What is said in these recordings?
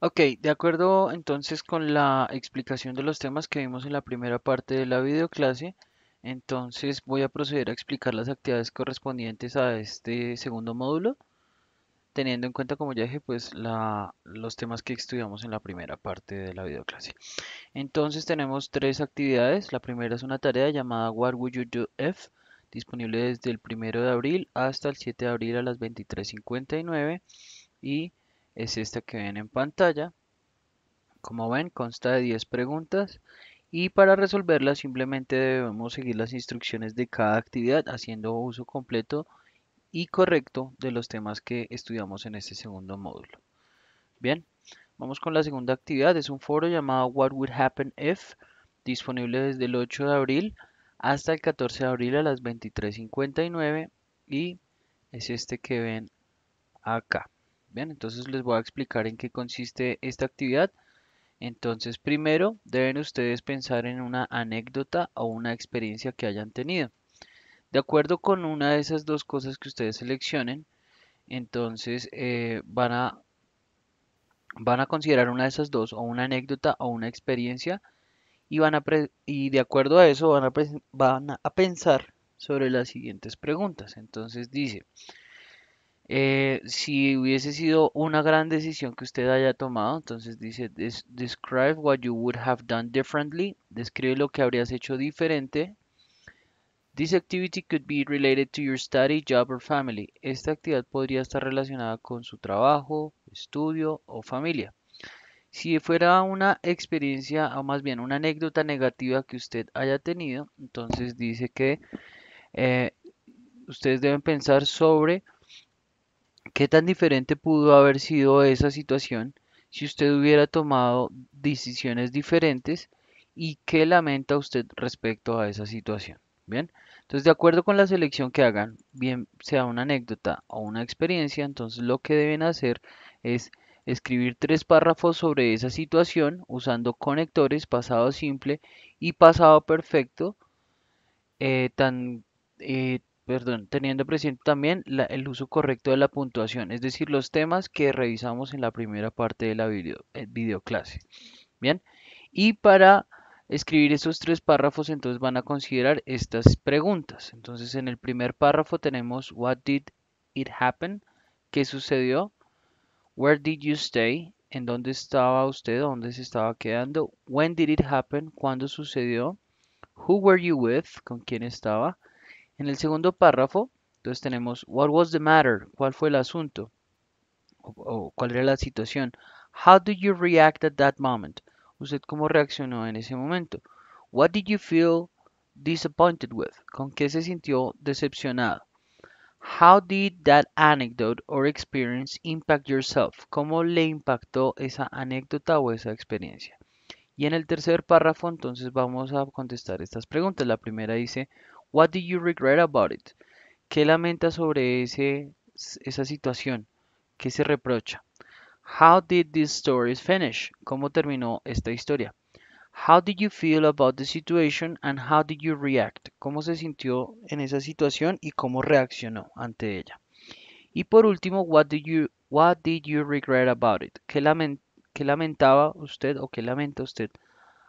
Ok, de acuerdo entonces con la explicación de los temas que vimos en la primera parte de la videoclase, entonces voy a proceder a explicar las actividades correspondientes a este segundo módulo, teniendo en cuenta, como ya dije, pues los temas que estudiamos en la primera parte de la videoclase. Entonces tenemos tres actividades. La primera es una tarea llamada What Would You Do If?, disponible desde el primero de abril hasta el 7 de abril a las 23.59 y es esta que ven en pantalla. Como ven, consta de 10 preguntas y para resolverlas simplemente debemos seguir las instrucciones de cada actividad haciendo uso completo y correcto de los temas que estudiamos en este segundo módulo. Bien, vamos con la segunda actividad. Es un foro llamado What Would Happen If, disponible desde el 8 de abril hasta el 14 de abril a las 23.59 y es este que ven acá entonces les voy a explicar en qué consiste esta actividad. Entonces, primero deben ustedes pensar en una anécdota o una experiencia que hayan tenido. De acuerdo con una de esas dos cosas que ustedes seleccionen, entonces eh, van, a, van a considerar una de esas dos, o una anécdota o una experiencia, y, van a y de acuerdo a eso van a pensar sobre las siguientes preguntas. Entonces dice, eh, si hubiese sido una gran decisión que usted haya tomado, entonces dice, describe what you would have done differently, describe lo que habrías hecho diferente. This activity could be related to your study, job or family. Esta actividad podría estar relacionada con su trabajo, estudio o familia. Si fuera una experiencia o más bien una anécdota negativa que usted haya tenido, entonces dice que eh, ustedes deben pensar sobre ¿Qué tan diferente pudo haber sido esa situación si usted hubiera tomado decisiones diferentes y qué lamenta usted respecto a esa situación? Bien, entonces de acuerdo con la selección que hagan, bien sea una anécdota o una experiencia, entonces lo que deben hacer es escribir tres párrafos sobre esa situación usando conectores pasado simple y pasado perfecto, eh, tan, eh, perdón, teniendo presente también el uso correcto de la puntuación, es decir, los temas que revisamos en la primera parte de la video, eh, videoclase. Bien, y para escribir esos tres párrafos, entonces van a considerar estas preguntas. Entonces, en el primer párrafo tenemos What did it happen? ¿Qué sucedió? Where did you stay? ¿En dónde estaba usted? ¿Dónde se estaba quedando? When did it happen? ¿Cuándo sucedió? Who were you with? ¿Con quién estaba? En el segundo párrafo, entonces tenemos What was the matter? ¿Cuál fue el asunto? O, ¿Cuál era la situación? How did you react at that moment? ¿Usted cómo reaccionó en ese momento? What did you feel disappointed with? ¿Con qué se sintió decepcionado? How did that anecdote or experience impact yourself? ¿Cómo le impactó esa anécdota o esa experiencia? Y en el tercer párrafo entonces vamos a contestar estas preguntas. La primera dice, What do you regret about it? ¿Qué lamenta sobre ese, esa situación? ¿Qué se reprocha? How did this story finish? ¿Cómo terminó esta historia? How did you feel about the situation and how did you react? ¿Cómo se sintió en esa situación y cómo reaccionó ante ella? Y por último, what did you, what did you regret about it? ¿Qué, lament, ¿Qué lamentaba usted o qué lamenta usted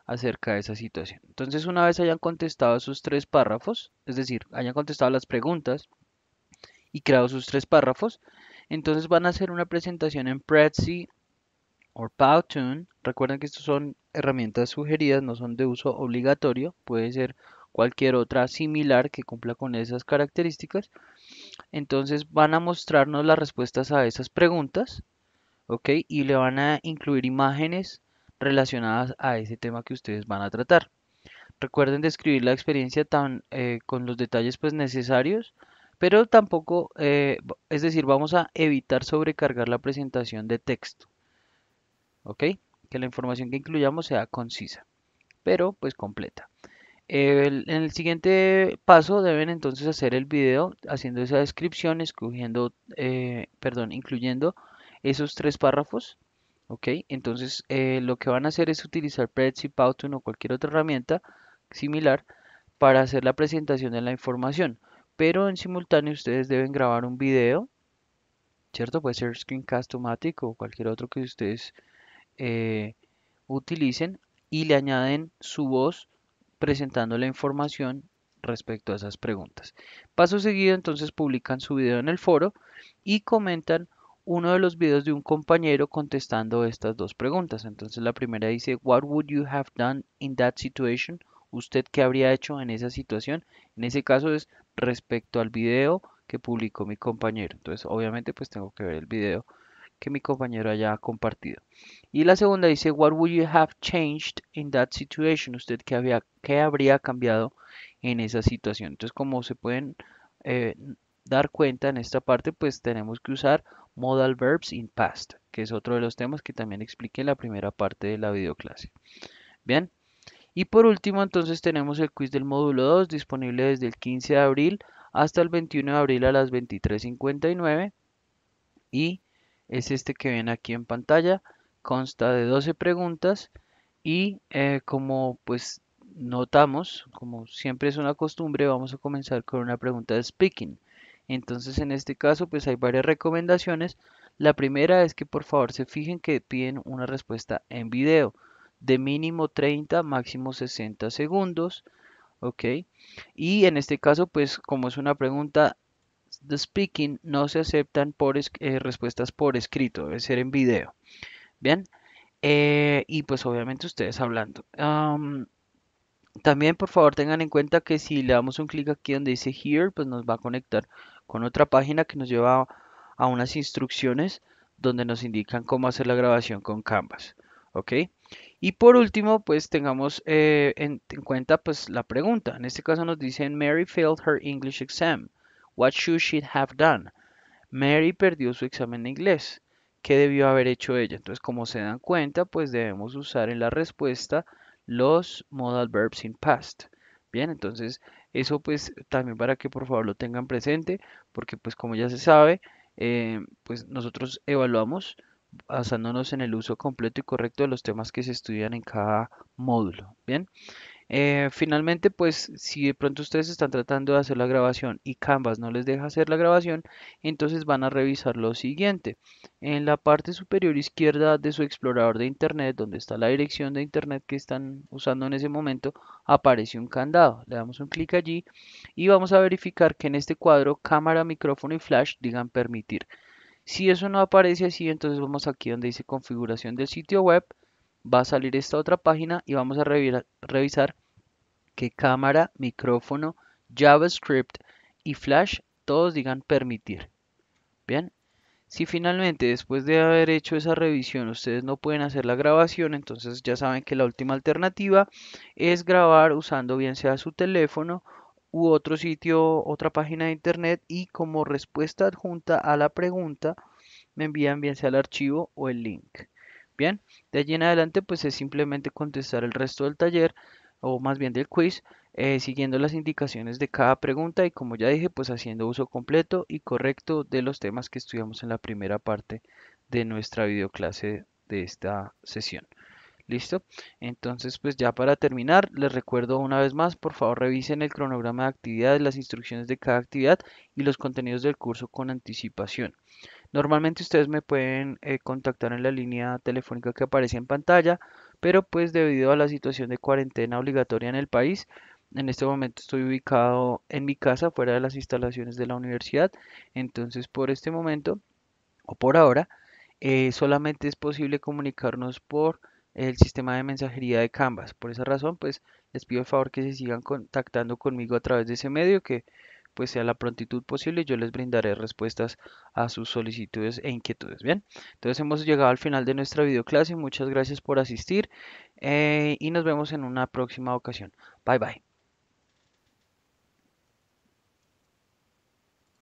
acerca de esa situación. Entonces, una vez hayan contestado sus tres párrafos, es decir, hayan contestado las preguntas y creado sus tres párrafos, entonces van a hacer una presentación en Prezi o Powtoon. Recuerden que estas son herramientas sugeridas, no son de uso obligatorio, puede ser cualquier otra similar que cumpla con esas características. Entonces van a mostrarnos las respuestas a esas preguntas, ¿ok? Y le van a incluir imágenes relacionadas a ese tema que ustedes van a tratar. Recuerden describir la experiencia eh, con los detalles pues, necesarios, pero tampoco, eh, es decir, vamos a evitar sobrecargar la presentación de texto. ¿Ok? Que la información que incluyamos sea concisa, pero pues completa. en el siguiente paso deben entonces hacer el video haciendo esa descripción, escogiendo, eh, perdón, incluyendo esos tres párrafos ¿ok? Entonces eh, lo que van a hacer es utilizar Prezi, Powtoon o cualquier otra herramienta similar para hacer la presentación de la información. Pero en simultáneo ustedes deben grabar un video, ¿cierto? Puede ser screencast o cualquier otro que ustedes eh, utilicen y le añaden su voz presentando la información respecto a esas preguntas. Paso seguido entonces publican su video en el foro y comentan uno de los videos de un compañero contestando estas dos preguntas. Entonces la primera dice, What would you have done in that situation? ¿Usted qué habría hecho en esa situación? En ese caso es respecto al video que publicó mi compañero. Entonces obviamente pues tengo que ver el video que mi compañero haya compartido. Y la segunda dice, What would you have changed in that situation? ¿Usted qué, había, qué habría cambiado en esa situación? Entonces como se pueden eh, dar cuenta en esta parte, pues tenemos que usar modal verbs in past, que es otro de los temas que también expliqué en la primera parte de la videoclase. Bien, y por último entonces tenemos el quiz del módulo 2 disponible desde el 15 de abril hasta el 21 de abril a las 23.59 y es este que ven aquí en pantalla, consta de 12 preguntas y eh, como pues notamos, como siempre es una costumbre, vamos a comenzar con una pregunta de speaking. Entonces en este caso pues hay varias recomendaciones. La primera es que por favor se fijen que piden una respuesta en video de mínimo 30, máximo 60 segundos. ¿Ok? Y en este caso pues como es una pregunta de speaking no se aceptan eh, respuestas por escrito, debe ser en video. Bien. Eh, y pues obviamente ustedes hablando. también por favor tengan en cuenta que si le damos un clic aquí donde dice here, pues nos va a conectar con otra página que nos lleva a unas instrucciones donde nos indican cómo hacer la grabación con Canvas. ¿Ok? Y por último, pues tengamos eh, en, cuenta pues, la pregunta. En este caso nos dicen, Mary failed her English exam. What should she have done? Mary perdió su examen de inglés. ¿Qué debió haber hecho ella? Entonces, como se dan cuenta, pues debemos usar en la respuesta los modal verbs in past. Bien, entonces eso pues también para que por favor lo tengan presente, porque pues como ya se sabe, eh, pues nosotros evaluamos basándonos en el uso completo y correcto de los temas que se estudian en cada módulo. Bien, eh, finalmente, pues si de pronto ustedes están tratando de hacer la grabación y Canvas no les deja hacer la grabación, entonces van a revisar lo siguiente. En la parte superior izquierda de su explorador de Internet, donde está la dirección de Internet que están usando en ese momento, aparece un candado. Le damos un clic allí y vamos a verificar que en este cuadro cámara, micrófono y flash digan permitir. Si eso no aparece así, entonces vamos aquí donde dice configuración del sitio web va a salir esta otra página y vamos a revisar que cámara, micrófono, JavaScript y Flash todos digan permitir. Bien, si finalmente después de haber hecho esa revisión ustedes no pueden hacer la grabación, entonces ya saben que la última alternativa es grabar usando bien sea su teléfono u otro sitio, otra página de internet y como respuesta adjunta a la pregunta me envían bien sea el archivo o el link. Bien, de allí en adelante pues es simplemente contestar el resto del taller o más bien del quiz eh, siguiendo las indicaciones de cada pregunta y como ya dije pues haciendo uso completo y correcto de los temas que estudiamos en la primera parte de nuestra videoclase de esta sesión. ¿Listo? Entonces, pues ya para terminar, les recuerdo una vez más, por favor revisen el cronograma de actividades, las instrucciones de cada actividad y los contenidos del curso con anticipación. Normalmente ustedes me pueden eh, contactar en la línea telefónica que aparece en pantalla, pero pues debido a la situación de cuarentena obligatoria en el país, en este momento estoy ubicado en mi casa, fuera de las instalaciones de la universidad, entonces por este momento o por ahora eh, solamente es posible comunicarnos por el sistema de mensajería de Canvas. Por esa razón, pues les pido el favor que se sigan contactando conmigo a través de ese medio que pues sea la prontitud posible y yo les brindaré respuestas a sus solicitudes e inquietudes. Bien, entonces hemos llegado al final de nuestra videoclase. Muchas gracias por asistir eh, y nos vemos en una próxima ocasión. Bye bye.